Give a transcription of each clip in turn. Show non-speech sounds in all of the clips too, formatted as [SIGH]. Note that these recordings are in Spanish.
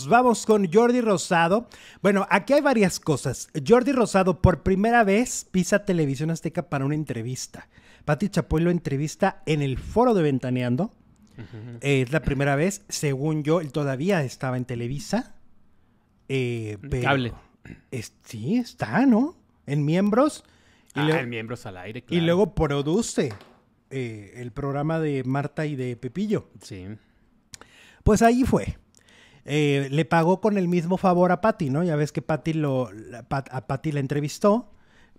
Pues vamos con Jordi Rosado. Bueno, aquí hay varias cosas. Jordi Rosado por primera vez pisa Televisión Azteca para una entrevista. Pati Chapoy lo entrevista en el foro de Ventaneando. es la primera vez, según yo, él todavía estaba en Televisa. Eh, Cable. sí, está, ¿no? En miembros. Y ah, en miembros al aire, claro. Y luego produce eh, el programa de Marta y de Pepillo. Sí. Pues ahí fue. Eh, le pagó con el mismo favor a Patty, ¿no? Ya ves que Patty lo, a Patty la entrevistó,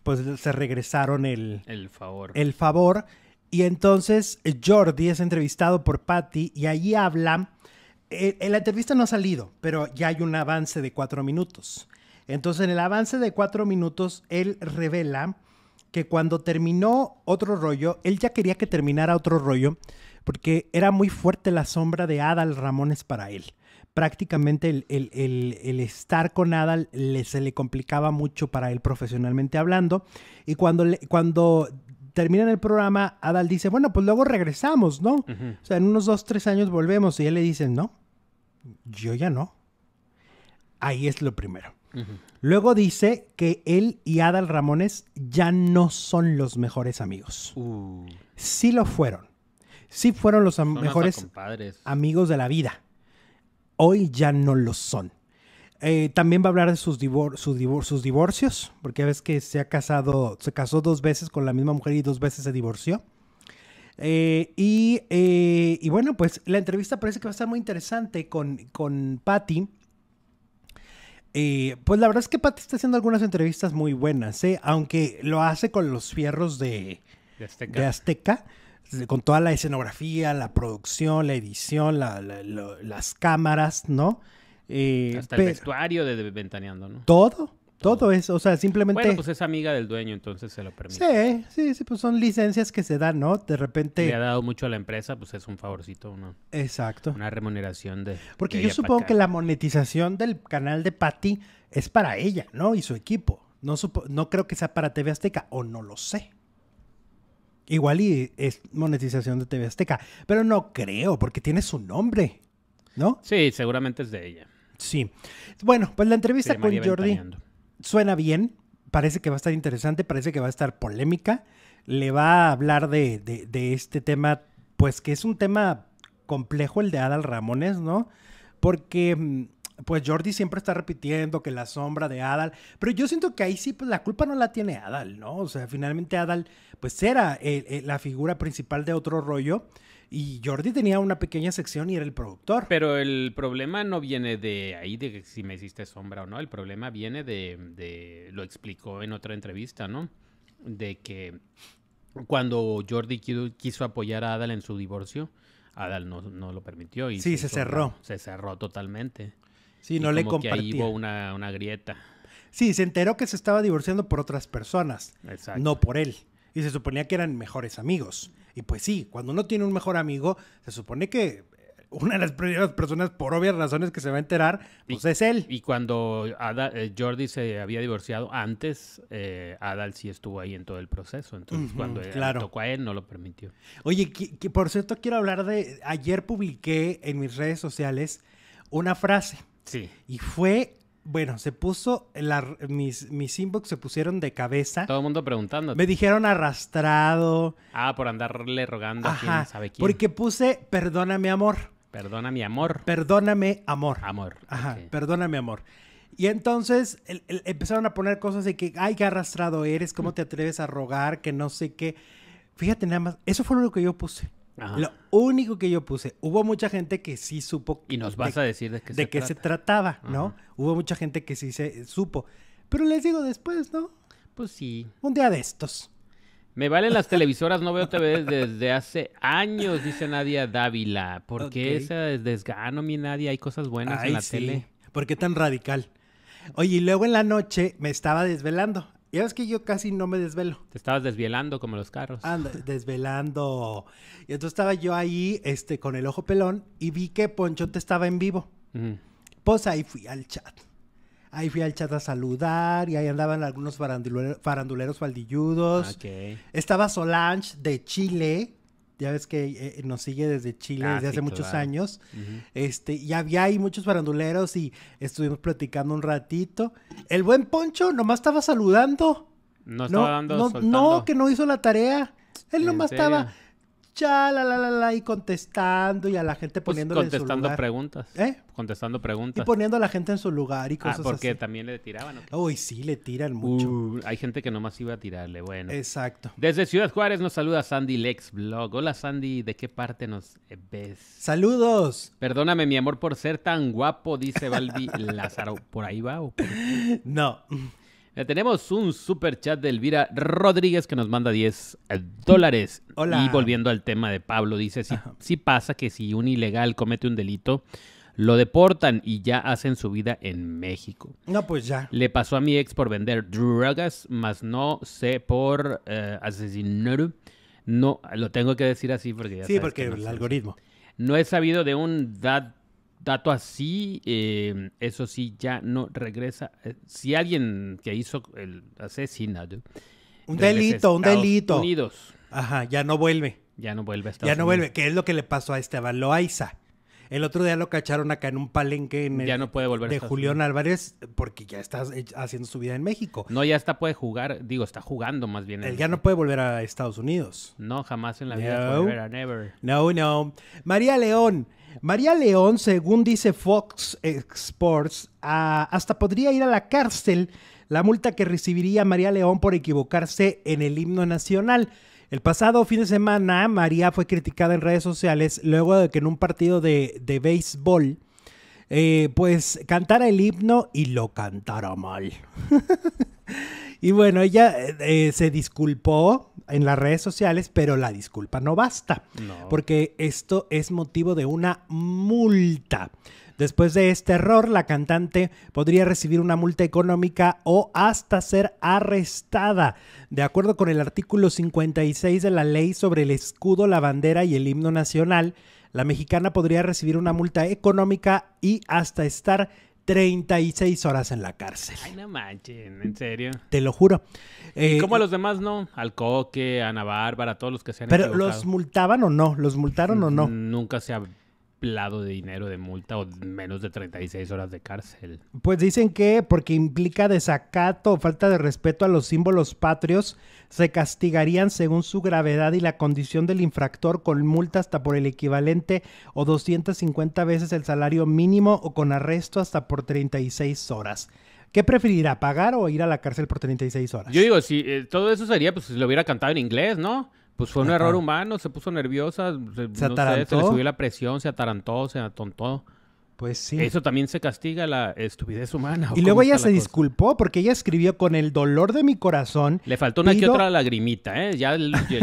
pues se regresaron el, favor. El favor. Y entonces eh, Jordi es entrevistado por Patty y allí habla. Eh, en la entrevista no ha salido, pero ya hay un avance de cuatro minutos. Entonces, en el avance de cuatro minutos, él revela que cuando terminó otro rollo, él ya quería que terminara otro rollo, porque era muy fuerte la sombra de Adal Ramones para él prácticamente el, estar con Adal se le complicaba mucho para él profesionalmente hablando. Y cuando, cuando terminan el programa, Adal dice, bueno, pues luego regresamos, ¿no? O sea, en unos dos, tres años volvemos. Y él le dice, no, yo ya no. Ahí es lo primero. Luego dice que él y Adal Ramones ya no son los mejores amigos. Uh. Sí lo fueron. Sí fueron los mejores amigos de la vida hoy ya no lo son. Eh, también va a hablar de sus, divorcios, porque ves que se ha casado, se casó dos veces con la misma mujer y dos veces se divorció. Eh, eh, y, bueno, pues la entrevista parece que va a estar muy interesante con, con Patty. pues la verdad es que Patty está haciendo algunas entrevistas muy buenas, aunque lo hace con los fierros De Azteca con toda la escenografía, la producción, la edición, las cámaras, ¿no? Eh, Hasta el vestuario de Ventaneando, ¿no? Todo, todo eso, o sea, simplemente... Bueno, pues es amiga del dueño, entonces se lo permite. Sí, sí, sí, pues son licencias que se dan, ¿no? De repente... Le ha dado mucho a la empresa, pues es un favorcito, ¿no? Exacto. Una remuneración de... Porque yo supongo que la monetización del canal de Patty es para ella, ¿no? Y su equipo. No, no creo que sea para TV Azteca, o no lo sé. Igual y es monetización de TV Azteca, pero no creo, porque tiene su nombre, ¿no? Sí, seguramente es de ella. Sí. Bueno, pues la entrevista con Jordi suena bien, parece que va a estar interesante, parece que va a estar polémica, le va a hablar de, de este tema, pues que es un tema complejo el de Adal Ramones, ¿no? Porque mm, pues Jordi siempre está repitiendo que la sombra de Adal, pero yo siento que ahí sí, pues la culpa no la tiene Adal, ¿no? O sea, finalmente Adal, pues era eh, eh, la figura principal de otro rollo y Jordi tenía una pequeña sección y era el productor. Pero el problema no viene de ahí, de si me hiciste sombra o no, el problema viene de, lo explicó en otra entrevista, ¿no? De que cuando Jordi quiso apoyar a Adal en su divorcio, Adal no, lo permitió. Y sí, se, se cerró. Se cerró totalmente. Sí, no le compartía. Que ahí una, grieta. Sí, se enteró que se estaba divorciando por otras personas, no por él. Y se suponía que eran mejores amigos. Y pues sí, cuando uno tiene un mejor amigo, se supone que eh, una de las primeras personas, por obvias razones, que se va a enterar, pues es él. Y cuando eh, Jordi se había divorciado antes, eh, Adal sí estuvo ahí en todo el proceso. Entonces, cuando claro. tocó a él, no lo permitió. Oye, por cierto, quiero hablar de. Ayer publiqué en mis redes sociales una frase Sí. Y fue, bueno, se puso, mis, inbox se pusieron de cabeza. Todo el mundo preguntando. Me dijeron arrastrado. Ah, por andarle rogando Ajá, a quien sabe quién. Porque puse, perdóname amor. Perdóname amor. Perdóname amor. Amor. Ajá, perdóname amor. Y entonces empezaron a poner cosas de que, ay, qué arrastrado eres, cómo te atreves a rogar, que no sé qué. Fíjate nada más, eso fue lo que yo puse. Lo único que yo puse, hubo mucha gente que sí supo. Y nos vas a decir de qué, se, trataba, ¿no? Hubo mucha gente que sí se supo. Pero les digo después, ¿no? Pues sí. Un día de estos. Me valen las televisoras, no veo TV desde hace años, dice Nadia Dávila. ¿Por qué okay. ese desgano, mi Nadia? Hay cosas buenas en la tele. ¿Por qué tan radical? Oye, y luego en la noche me estaba desvelando ahora es que yo casi no me desvelo. Te estabas desvelando como los carros. Anda, [LAUGHS] desvelando. Y entonces estaba yo ahí, este, con el ojo pelón y vi que Ponchote estaba en vivo. Pues ahí fui al chat. Ahí fui al chat a saludar y ahí andaban algunos faranduleros faldilludos. Estaba Solange de Chile ya ves que eh, eh, nos sigue desde Chile desde ah, hace muchos años. Este, y había ahí muchos baranduleros y estuvimos platicando un ratito. El buen Poncho nomás estaba saludando. No estaba dando, no, que no hizo la tarea. Él nomás estaba la, la, la, y contestando y a la gente pues, poniendo contestando preguntas. ¿Eh? Contestando preguntas. Y poniendo a la gente en su lugar y ah, cosas Ah, porque también le tiraban. Uy, sí, le tiran mucho. Uh, hay gente que nomás iba a tirarle, bueno. Exacto. Desde Ciudad Juárez nos saluda Sandy Lex Blog. Hola, Sandy, ¿de qué parte nos ves? ¡Saludos! Perdóname, mi amor, por ser tan guapo, dice Valdi [LAUGHS] Lázaro. ¿Por ahí va o por... No tenemos un super chat de Elvira Rodríguez que nos manda 10 eh, dólares. Y volviendo al tema de Pablo, dice, si, pasa que si un ilegal comete un delito, lo deportan y ya hacen su vida en México. No, pues ya. Le pasó a mi ex por vender drogas, más no sé por eh, asesinar. No, lo tengo que decir así porque Sí, porque el algoritmo. No he sabido de un dad dato así, em, eso sí, ya no regresa. Eh, si alguien que hizo el asesinato. Un delito, un delito. Ajá, ya no vuelve. Ya no vuelve a Estados Ya no vuelve, qué es lo que le pasó a Esteban Loaiza. El otro día lo cacharon acá en un palenque ya no de Julián Álvarez porque ya está haciendo su vida en México. No, ya está puede jugar, digo, está jugando más bien. Él ya no puede volver a Estados Unidos. No, jamás en la vida. No, no. María León, María León, según dice Fox Sports, ah, hasta podría ir a la cárcel la multa que recibiría María León por equivocarse en el himno nacional. El pasado fin de semana, María fue criticada en redes sociales luego de que en un partido de, béisbol, eh, pues cantara el himno y lo cantara mal. [LAUGHS] Y bueno, ella eh, eh, se disculpó en las redes sociales, pero la disculpa no basta, porque esto es motivo de una multa. Después de este error, la cantante podría recibir una multa económica o hasta ser arrestada. De acuerdo con el artículo 56 de la ley sobre el escudo, la bandera y el himno nacional, la mexicana podría recibir una multa económica y hasta estar 36 horas en la cárcel. Ay, no manches, en serio. Te lo juro. Eh, cómo a los demás no? Al Coque, a Ana Bárbara, todos los que se han Pero ¿los multaban o no? ¿Los multaron o no? Nunca se ha plado de dinero de multa o menos de 36 horas de cárcel. Pues dicen que porque implica desacato o falta de respeto a los símbolos patrios, se castigarían según su gravedad y la condición del infractor con multa hasta por el equivalente o 250 veces el salario mínimo o con arresto hasta por 36 horas. ¿Qué preferirá, pagar o ir a la cárcel por 36 horas? Yo digo, si eh, todo eso sería, pues si lo hubiera cantado en inglés, ¿no? Pues fue un error humano, se puso nerviosa, se le subió la presión, se atarantó, se atontó. Pues sí. Eso también se castiga la estupidez humana. Y luego ella se disculpó porque ella escribió con el dolor de mi corazón. Le faltó una que otra lagrimita, ¿eh? Ya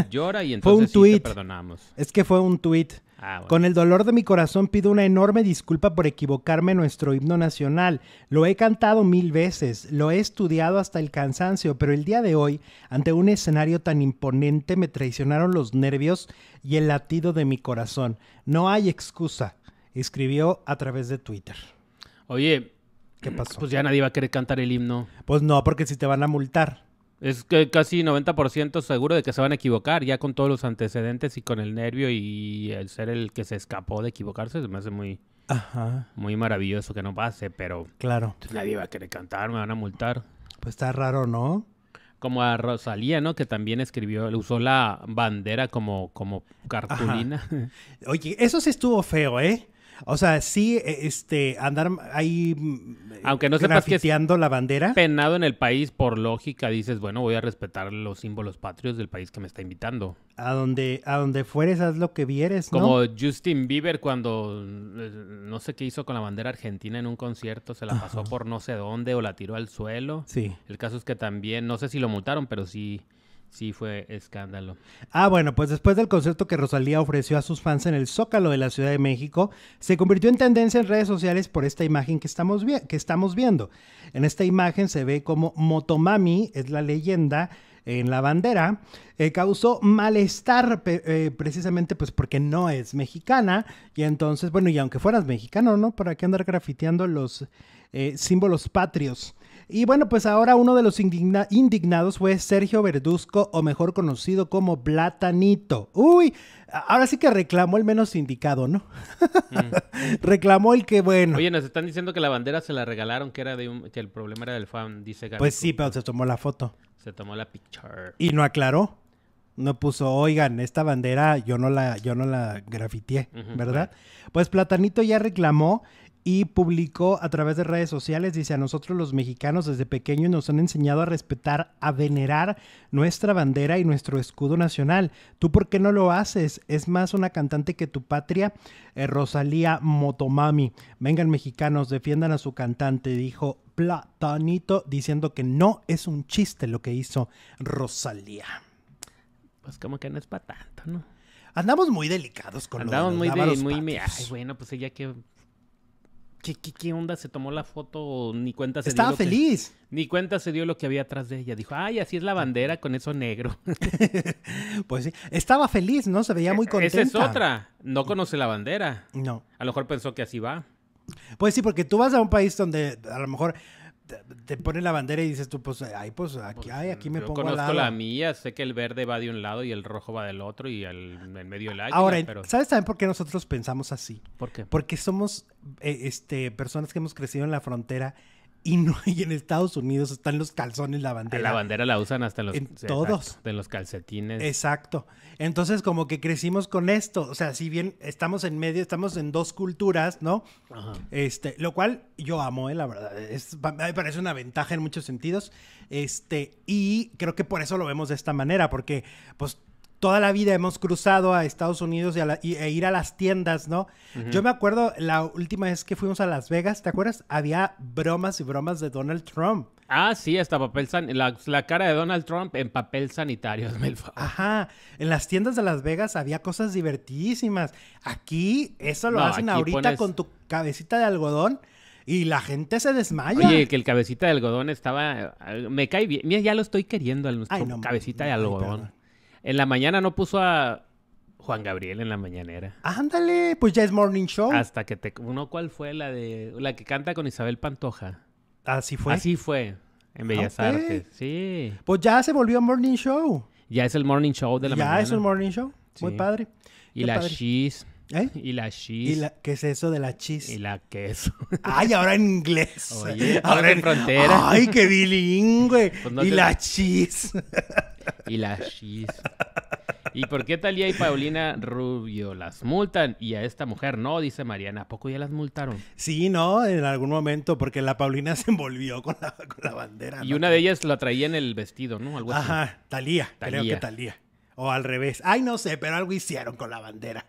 llora y [LAUGHS] entonces fue un tweet, perdonamos. Es que fue un tweet. Ah, con el dolor de mi corazón pido una enorme disculpa por equivocarme en nuestro himno nacional. Lo he cantado mil veces, lo he estudiado hasta el cansancio, pero el día de hoy, ante un escenario tan imponente, me traicionaron los nervios y el latido de mi corazón. No hay excusa escribió a través de Twitter. Oye, ¿qué pasó? Pues ya nadie va a querer cantar el himno. Pues no, porque si te van a multar. Es que casi 90% seguro de que se van a equivocar, ya con todos los antecedentes y con el nervio y el ser el que se escapó de equivocarse, se me hace muy, muy maravilloso que no pase, pero claro. Pues nadie va a querer cantar, me van a multar. Pues está raro, ¿no? Como a Rosalía, ¿no? Que también escribió, usó la bandera como, como cartulina. Oye, eso sí estuvo feo, ¿eh? O sea, sí, e, este, andar ahí mm, aunque no sepas que la bandera. Penado en el país, por lógica, dices, bueno, voy a respetar los símbolos patrios del país que me está invitando. A donde, a donde fueres, haz lo que vieres, ¿no? Como Justin Bieber cuando eh, no sé qué hizo con la bandera argentina en un concierto, se la pasó por no sé dónde o la tiró al suelo. Sí. El caso es que también, no sé si lo multaron, pero sí Sí, fue escándalo. Ah, bueno, pues después del concierto que Rosalía ofreció a sus fans en el Zócalo de la Ciudad de México, se convirtió en tendencia en redes sociales por esta imagen que estamos, viendo. En esta imagen se ve como Motomami, es la leyenda, en la bandera, eh, causó malestar eh, precisamente pues porque no es mexicana y entonces, bueno, y aunque fueras mexicano, ¿no? ¿Para qué andar grafiteando los eh, símbolos patrios? Y bueno, pues ahora uno de los indignados fue Sergio Verduzco, o mejor conocido como Platanito. Uy, ahora sí que reclamó el menos indicado, ¿no? Mm. [LAUGHS] reclamó el que, bueno. Oye, nos están diciendo que la bandera se la regalaron, que era de un, que el problema era del fan, dice Pues sí, pero se tomó la foto. Se tomó la picture. Y no aclaró. No puso, oigan, esta bandera yo no la, yo no la grafiteé, ¿verdad? Pues Platanito ya reclamó y publicó a través de redes sociales, dice, a nosotros los mexicanos desde pequeños nos han enseñado a respetar, a venerar nuestra bandera y nuestro escudo nacional. ¿Tú por qué no lo haces? Es más una cantante que tu patria, eh, Rosalía Motomami. Vengan mexicanos, defiendan a su cantante, dijo Platanito, diciendo que no es un chiste lo que hizo Rosalía. Pues como que no es para tanto, ¿no? Andamos muy delicados con Andamos los, muy, muy Ay, bueno, pues ella que ¿Qué, onda? Se tomó la foto, ni cuenta se Estaba dio. Estaba feliz. ni cuenta se dio lo que había atrás de ella. Dijo, ay, así es la bandera con eso negro. [LAUGHS] pues sí. Estaba feliz, ¿no? Se veía muy contenta. Esa es otra. No conoce la bandera. No. A lo mejor pensó que así va. Pues sí, porque tú vas a un país donde a lo mejor te pone la bandera y dices tú, pues, ay, pues aquí, pues, aquí me pongo conozco al la mía, sé que el verde va de un lado y el rojo va del otro y el, medio del aire Ahora, ¿sabes también por qué nosotros pensamos así? ¿Por qué? Porque somos eh, este, personas que hemos crecido en la frontera y, no, en Estados Unidos están los calzones, la bandera. La bandera la usan hasta los, en todos. de los calcetines. Exacto. Entonces, como que crecimos con esto. O sea, si bien estamos en medio, estamos en dos culturas, ¿no? Este, lo cual yo amo, eh, la verdad. me parece una ventaja en muchos sentidos. Este, y creo que por eso lo vemos de esta manera, porque, pues, toda la vida hemos cruzado a Estados Unidos y, e ir a las tiendas, ¿no? Yo me acuerdo la última vez que fuimos a Las Vegas, ¿te acuerdas? Había bromas y bromas de Donald Trump. Ah, sí, hasta papel la, cara de Donald Trump en papel sanitario, [LAUGHS] Ajá, en las tiendas de Las Vegas había cosas divertísimas. Aquí, eso lo hacen ahorita con tu cabecita de algodón. Y la gente se desmaya. Oye, que el cabecita de algodón estaba. Me cae bien. Mira, ya lo estoy queriendo al nuestro cabecita de algodón. En la mañana no puso a Juan Gabriel en la mañanera. Ándale, pues ya es morning show. Hasta que te uno cuál fue la de la que canta con Isabel Pantoja. Así fue. Así fue en ah, Bellas Artes. Sí. Pues ya se volvió a morning show. Ya es el morning show de la mañana. Ya es el morning show. Muy padre. Y la ¿Eh? Y la cheese. ¿Y ¿Qué es eso de la cheese? Y la queso. [LAUGHS] ¡Ay, ahora en inglés! Oye, ahora en frontera. ¡Ay, qué bilingüe! [LAUGHS] Pues y la chis. Y la cheese. ¿Y por qué Talía y Paulina Rubio las multan y a esta mujer no? Dice Mariana. ¿A poco ya las multaron? Sí, no, en algún momento, porque la Paulina [LAUGHS] se envolvió con la, bandera. Y una de ellas la traía en el vestido, ¿no? Ajá, Talía, Talía. Creo que Talía. O al revés. Ay, no sé, pero algo hicieron con la bandera.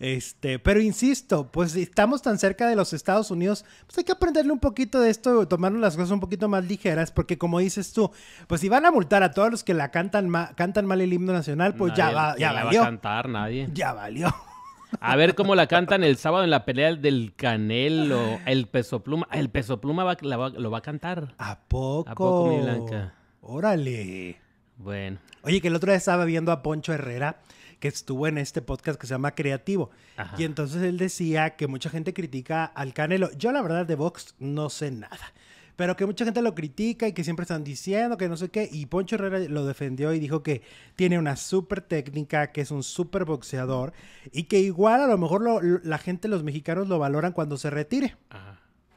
Este, pero insisto, pues estamos tan cerca de los Estados Unidos, pues hay que aprenderle un poquito de esto, tomarnos las cosas un poquito más ligeras, porque como dices tú, pues si van a multar a todos los que la cantan, cantan mal el himno nacional, pues ya, va, ya Va a cantar nadie. Ya valió. A ver cómo la cantan el [LAUGHS] sábado en la pelea del Canelo, el Peso Pluma. El Peso Pluma lo va a cantar. ¿A poco? ¿A poco, Órale. Bueno. Oye, que el otro día estaba viendo a Poncho Herrera, que estuvo en este podcast que se llama Creativo. Y entonces él decía que mucha gente critica al Canelo. Yo, la verdad, de box no sé nada. Pero que mucha gente lo critica y que siempre están diciendo que no sé qué. Y Poncho Herrera lo defendió y dijo que tiene una súper técnica, que es un súper boxeador. Y que igual a lo mejor la gente, los mexicanos, lo valoran cuando se retire.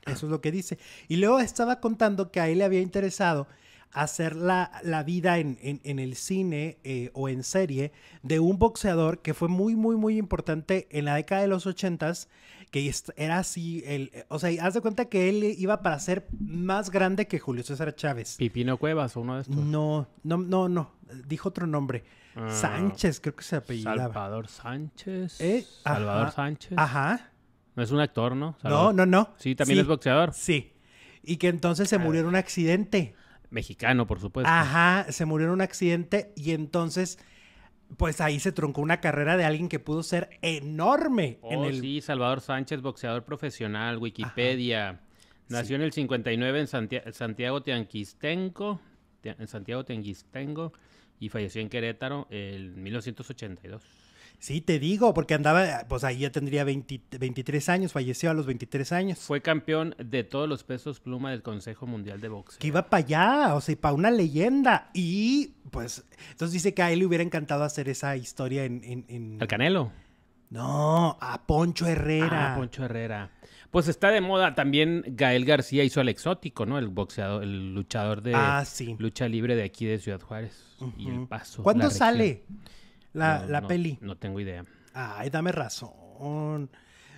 Eso es lo que dice. Y luego estaba contando que a él le había interesado hacer la, vida en, en, el cine eh, o en serie de un boxeador que fue muy, muy, muy importante en la década de los ochentas, que era así, el, o sea, haz de cuenta que él iba para ser más grande que Julio César Chávez. Pipino Cuevas o uno de estos. No, no, no, no, dijo otro nombre. Ah, Sánchez, creo que se apellidaba. Salvador Sánchez. Eh, Salvador Sánchez. Ajá. No es un actor, ¿no? No, no, no. Sí, también es boxeador. Sí. Y que entonces se ah. murió en un accidente. Mexicano, por supuesto. Ajá, se murió en un accidente y entonces, pues ahí se truncó una carrera de alguien que pudo ser enorme. en oh, el... sí, Salvador Sánchez, boxeador profesional, Wikipedia. Nació en el 59 en Santiago, Tianquistenco, en Santiago Tianquistenco y falleció en Querétaro en 1982. Sí, te digo, porque andaba, pues ahí ya tendría 23 años, falleció a los 23 años. Fue campeón de todos los pesos pluma del Consejo Mundial de Boxeo. Que iba para allá, o sea, para una leyenda. Y pues, entonces dice que a él le hubiera encantado hacer esa historia en... en, ¿Al Canelo? No, a Poncho Herrera. Ah, Poncho Herrera. Pues está de moda también Gael García hizo el exótico, ¿no? El boxeador, el luchador de ah, lucha libre de aquí de Ciudad Juárez y El Paso. ¿Cuándo sale? la, la peli. No tengo idea. Ay, dame razón.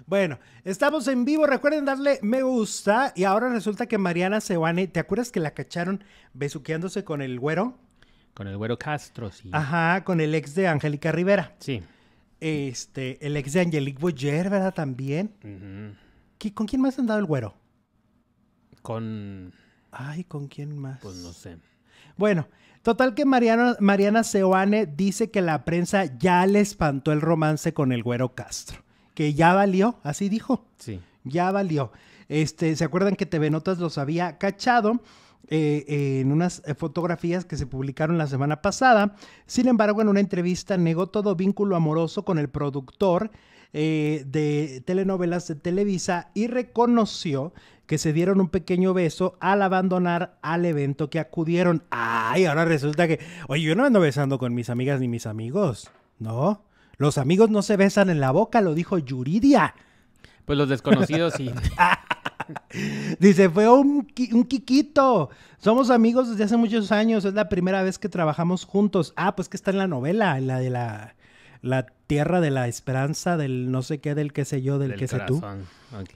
Bueno, estamos en vivo. Recuerden darle me gusta. Y ahora resulta que Mariana y ¿te acuerdas que la cacharon besuqueándose con el güero? Con el güero Castro, sí. Ajá, con el ex de Angélica Rivera. Sí. Este, el ex de Angelique Boyer, ¿verdad? También. ¿Con quién más han dado el güero? Con. Ay, ¿con quién más? Pues no sé. Bueno, total que Mariana Seoane dice que la prensa ya le espantó el romance con el güero Castro, que ya valió, así dijo. Sí. Ya valió. Este, ¿se acuerdan que TV Notas los había cachado? Eh, en unas fotografías que se publicaron la semana pasada. Sin embargo, en una entrevista negó todo vínculo amoroso con el productor, eh, de telenovelas de Televisa y reconoció que se dieron un pequeño beso al abandonar al evento que acudieron. Ay, ahora resulta que, oye, yo no ando besando con mis amigas ni mis amigos, ¿no? Los amigos no se besan en la boca, lo dijo Yuridia. Pues los desconocidos sí. [LAUGHS] Dice, fue un, un Somos amigos desde hace muchos años. Es la primera vez que trabajamos juntos. Ah, pues que está en la novela, en la de la la tierra de la esperanza, del no sé qué, del qué sé yo, del, qué sé tú.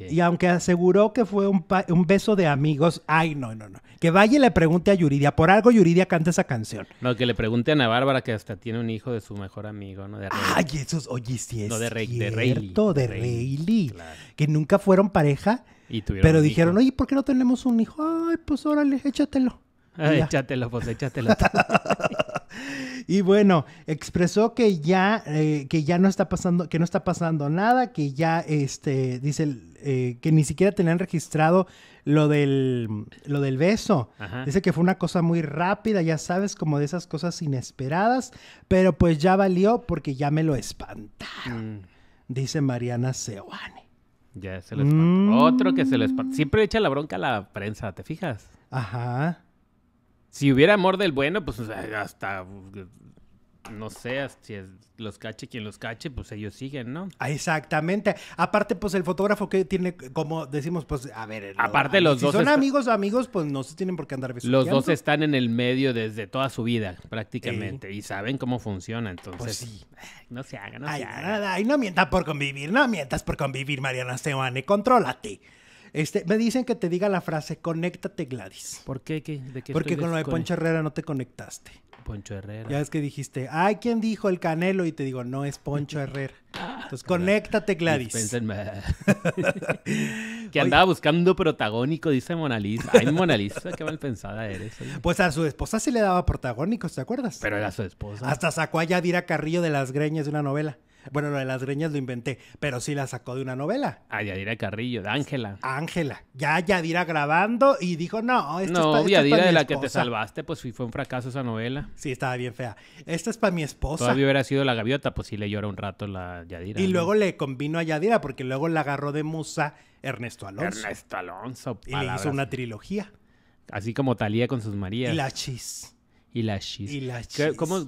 Y aunque aseguró que fue un, beso de amigos, ay, no, no, no. Que vaya y le pregunte a Yuridia. Por algo Yuridia canta esa canción. No, que le pregunte a Ana Bárbara, que hasta tiene un hijo de su mejor amigo, ¿no? De Ay, Jesús, oye, sí es no, de Rey, cierto, de, Rayleigh. Que nunca fueron pareja, pero dijeron, oye, ¿por qué no tenemos un hijo? Ay, pues órale, échatelo. Ay, [LAUGHS] échatelo, pues échatelo. [LAUGHS] Y bueno, expresó que ya, eh, que ya no está pasando, que no está pasando nada, que ya, este, dice, eh, que ni siquiera tenían registrado lo del, lo del beso. Dice que fue una cosa muy rápida, ya sabes, como de esas cosas inesperadas, pero pues ya valió porque ya me lo espantaron, mm. dice Mariana Seoane. Ya se lo espantó. Otro que se lo espantó. Mm. Siempre echa la bronca a la prensa, ¿te fijas? Ajá. Si hubiera amor del bueno, pues hasta no sé, si los cache quien los cache, pues ellos siguen, ¿no? Ah, exactamente. Aparte, pues el fotógrafo que tiene, como decimos, pues a ver. Aparte, los si son amigos amigos, amigos, pues no se tienen por qué andar besuqueando. Los dos están en el medio desde toda su vida, prácticamente, y saben cómo funciona, entonces. Pues sí. No se hagan, no se hagan. Ay, no mientas por convivir, no mientas por convivir, Mariana Seoane, eh, contrólate. Este, me dicen que te diga la frase, conéctate Gladys. ¿Por qué? ¿De qué Porque con lo de Poncho Herrera no te conectaste. Poncho Herrera. Ya es que dijiste, ay, ¿quién dijo el Canelo? Y te digo, no, es Poncho [LAUGHS] Herrera. Entonces, conéctate, Gladys. [LAUGHS] que andaba buscando protagónico, dice Mona Ay, Mona qué mal pensada eres. Pues a su esposa sí le daba protagónicos, ¿te acuerdas? Pero era su esposa. Hasta sacó a Yadira Carrillo de las greñas de una novela. Bueno, lo de las greñas lo inventé, pero sí la sacó de una novela. A ah, Yadira Carrillo, de Ángela. Ángela. Ya Yadira grabando y dijo, no, esto es para de la que te salvaste, pues fue un fracaso esa novela. Sí, estaba bien fea. Esta es para mi esposa. Todavía hubiera sido la gaviota, pues sí le llora un rato la Yadira. Y luego le convino a Yadira, porque luego la agarró de musa Ernesto Alonso. Ernesto Alonso. Y le hizo una trilogía. Así como Talía con sus Marías. Y la chis. Y la Shis.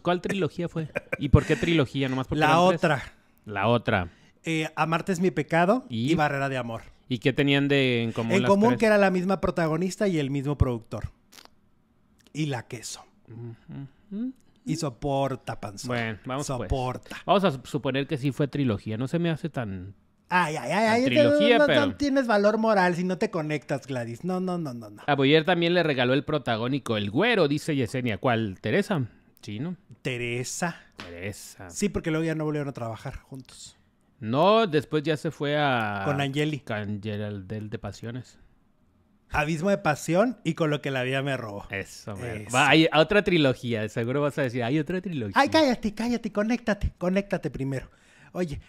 ¿Cuál trilogía fue? ¿Y por qué trilogía? Nomás La otra. La otra. Eh, Amarte es mi pecado ¿Y? Barrera de Amor. ¿Y qué tenían de en común? En común que era la misma protagonista y el mismo productor. Y la queso. Y soporta, panzón. Bueno, vamos pues. soporta. Vamos a suponer que sí fue trilogía. No se me hace tan, Ay, ay, ay, ay no, tienes valor moral si no te conectas, Gladys. No, no, no, no, no. A Boyer también le regaló el protagónico, el güero, dice Yesenia. ¿Cuál? ¿Teresa? Sí, ¿no? Teresa. Teresa. Sí, porque luego ya no volvieron a trabajar juntos. No, después ya se fue a... Con Angeli. Con del de Pasiones. Abismo de Pasión y con lo que la vida me robó. Eso, Va, hay otra trilogía, seguro vas a decir, hay otra trilogía. Ay, cállate, cállate, conéctate, conéctate primero. Oye,